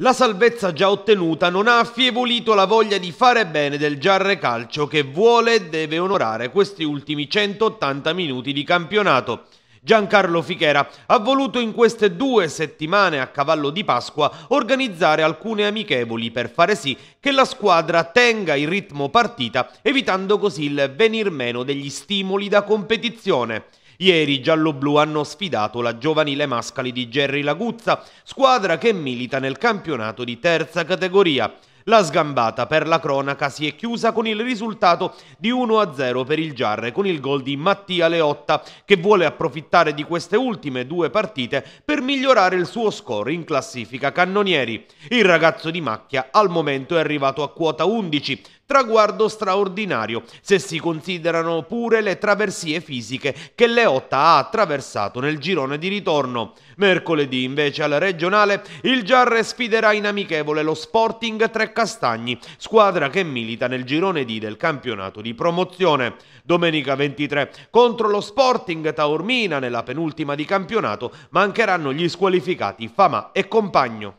La salvezza già ottenuta non ha affievolito la voglia di fare bene del Giarre Calcio che vuole e deve onorare questi ultimi 180 minuti di campionato. Giancarlo Fichera ha voluto in queste due settimane a cavallo di Pasqua organizzare alcune amichevoli per fare sì che la squadra tenga il ritmo partita evitando così il venir meno degli stimoli da competizione. Ieri i gialloblu hanno sfidato la giovanile Mascali di Gerry Laguzza, squadra che milita nel campionato di terza categoria. La sgambata per la cronaca si è chiusa con il risultato di 1-0 per il Giarre con il gol di Mattia Leotta che vuole approfittare di queste ultime due partite per migliorare il suo score in classifica cannonieri. Il ragazzo di Macchia al momento è arrivato a quota 11 traguardo straordinario se si considerano pure le traversie fisiche che Leotta ha attraversato nel girone di ritorno. Mercoledì invece al regionale il Giarre sfiderà in amichevole lo Sporting Trecastagni, squadra che milita nel girone D del campionato di promozione. Domenica 23 contro lo Sporting Taormina nella penultima di campionato mancheranno gli squalificati Fama e Compagno.